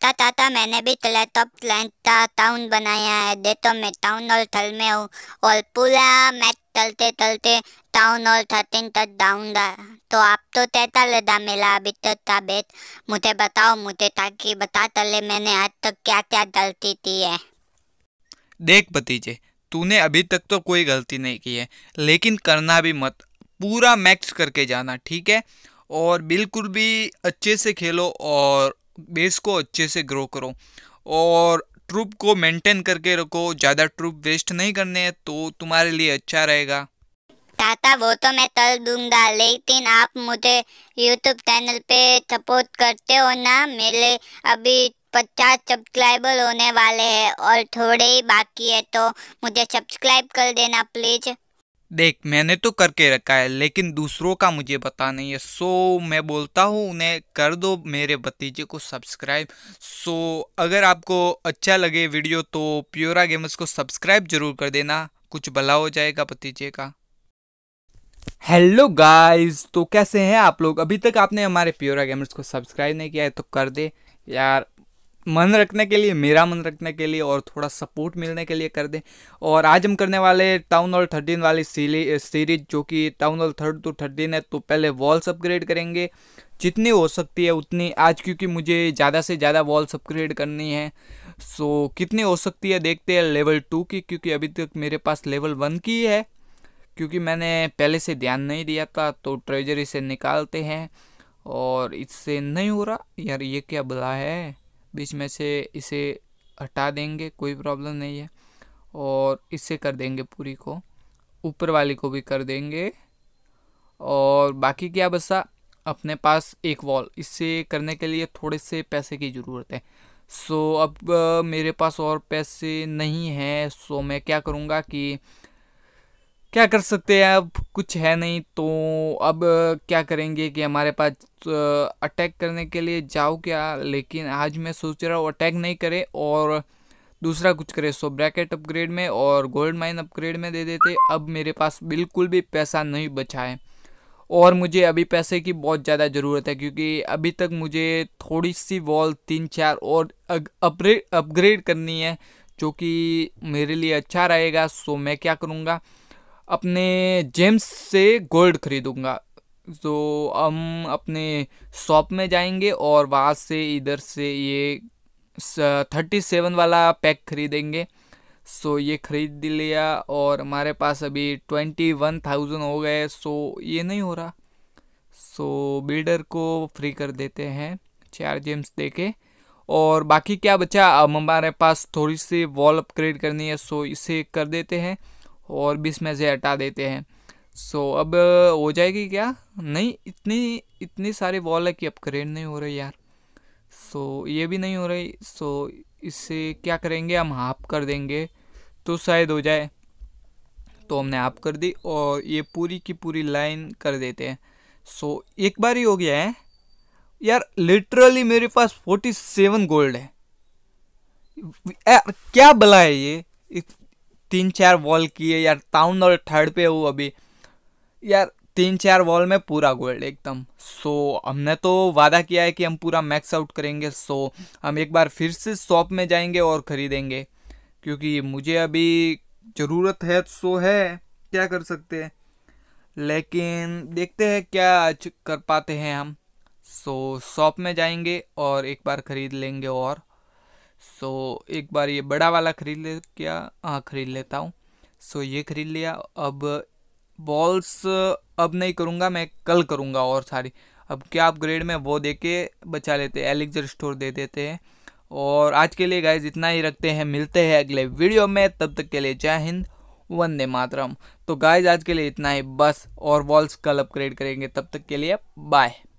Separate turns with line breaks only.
ताता ताता मैंने भी तले क्लैटॉप क्लैंटा टाउन बनाया है दे तो मैं टाउन और थल में हूँ और पूरा मैच चलते चलते टाउन और थर्टीन तक डाउन दा तो आप तो तैता लेदा मिला अभी तक तो तबीयत मुझे बताओ मुझे ताकि बता तले मैंने आज तक क्या क्या गलती की है
देख भतीजे तूने अभी तक तो कोई गलती नहीं की है लेकिन करना भी मत पूरा मैक्स करके जाना ठीक है और बिल्कुल भी अच्छे से खेलो और बेस को अच्छे से ग्रो करो और ट्रूप को मेंटेन करके रखो ज़्यादा ट्रूप वेस्ट नहीं करने हैं तो तुम्हारे लिए अच्छा रहेगा
ताता वो तो मैं तल दूंगा लेकिन आप मुझे यूट्यूब चैनल पे सपोर्ट करते हो ना मेरे अभी पचास सब्सक्राइबर होने वाले हैं और थोड़े ही बाकी है तो मुझे सब्सक्राइब कर देना प्लीज़
देख मैंने तो करके रखा है लेकिन दूसरों का मुझे पता नहीं है सो मैं बोलता हूँ उन्हें कर दो मेरे भतीजे को सब्सक्राइब सो अगर आपको अच्छा लगे वीडियो तो प्योरा गेमर्स को सब्सक्राइब जरूर कर देना कुछ भला हो जाएगा भतीजे का हेलो गाइस तो कैसे हैं आप लोग अभी तक आपने हमारे प्योरा गेमर्स को सब्सक्राइब नहीं किया है तो कर दे यार मन रखने के लिए मेरा मन रखने के लिए और थोड़ा सपोर्ट मिलने के लिए कर दें और आज हम करने वाले टाउन हॉल थर्टीन वाली सीरीज जो कि town hall third to thirteen है तो पहले वॉल्स अपग्रेड करेंगे जितनी हो सकती है उतनी आज क्योंकि मुझे ज़्यादा से ज़्यादा वॉल्स अपग्रेड करनी है सो कितनी हो सकती है देखते हैं लेवल टू की क्योंकि अभी तक मेरे पास लेवल वन की है क्योंकि मैंने पहले से ध्यान नहीं दिया था तो ट्रेजरी से निकालते हैं और इससे नहीं हो रहा यार ये क्या बुला है बीच में से इसे हटा देंगे कोई प्रॉब्लम नहीं है और इससे कर देंगे पूरी को ऊपर वाली को भी कर देंगे और बाकी क्या बसा अपने पास एक वॉल इससे करने के लिए थोड़े से पैसे की ज़रूरत है सो अब मेरे पास और पैसे नहीं हैं सो मैं क्या करूँगा कि क्या कर सकते हैं अब कुछ है नहीं तो अब क्या करेंगे कि हमारे पास अटैक करने के लिए जाओ क्या लेकिन आज मैं सोच रहा हूँ अटैक नहीं करे और दूसरा कुछ करे सो ब्रैकेट अपग्रेड में और गोल्ड माइन अपग्रेड में दे देते अब मेरे पास बिल्कुल भी पैसा नहीं बचा है और मुझे अभी पैसे की बहुत ज़्यादा ज़रूरत है क्योंकि अभी तक मुझे थोड़ी सी वॉल तीन चार और अपग्रेड अपग्रेड करनी है जो कि मेरे लिए अच्छा रहेगा सो मैं क्या करूँगा अपने जेम्स से गोल्ड खरीदूंगा तो हम अपने शॉप में जाएंगे और वहाँ से इधर से ये थर्टी सेवन वाला पैक खरीदेंगे सो ये ख़रीद लिया और हमारे पास अभी ट्वेंटी वन थाउजेंड हो गए सो ये नहीं हो रहा सो बिल्डर को फ्री कर देते हैं चार जेम्स दे के और बाकी क्या बचा अब हमारे पास थोड़ी सी वॉल अपग्रेड करनी है सो इसे कर देते हैं और भी इसमें से हटा देते हैं सो अब हो जाएगी क्या नहीं इतनी इतनी सारी वॉल है कि अपग्रेड नहीं हो रही यार सो ये भी नहीं हो रही सो इससे क्या करेंगे हम हाफ कर देंगे तो शायद हो जाए तो हमने हाफ कर दी और ये पूरी की पूरी लाइन कर देते हैं सो एक बार ही हो गया है यार लिटरली मेरे पास फोर्टी सेवन गोल्ड है यार क्या भला है ये तीन चार बॉल किए यार टाउन और थर्ड पे हूँ अभी यार तीन चार बॉल में पूरा गोल्ड एकदम सो हमने तो वादा किया है कि हम पूरा मैक्स आउट करेंगे सो हम एक बार फिर से शॉप में जाएंगे और ख़रीदेंगे क्योंकि मुझे अभी ज़रूरत है सो है क्या कर सकते हैं लेकिन देखते हैं क्या कर पाते हैं हम सो शॉप में जाएंगे और एक बार ख़रीद लेंगे और सो एक बार ये बड़ा वाला खरीद ले क्या हाँ खरीद लेता हूँ सो ये खरीद लिया अब बॉल्स अब नहीं करूँगा मैं कल करूँगा और सारी अब क्या अपग्रेड में वो दे के बचा लेते हैं एलेक्जर स्टोर दे देते हैं और आज के लिए गाइज इतना ही रखते हैं मिलते हैं अगले वीडियो में तब तक के लिए जय हिंद वंदे मातरम तो गाइज आज के लिए इतना ही बस और वॉल्स कल अपग्रेड करेंगे तब तक के लिए बाय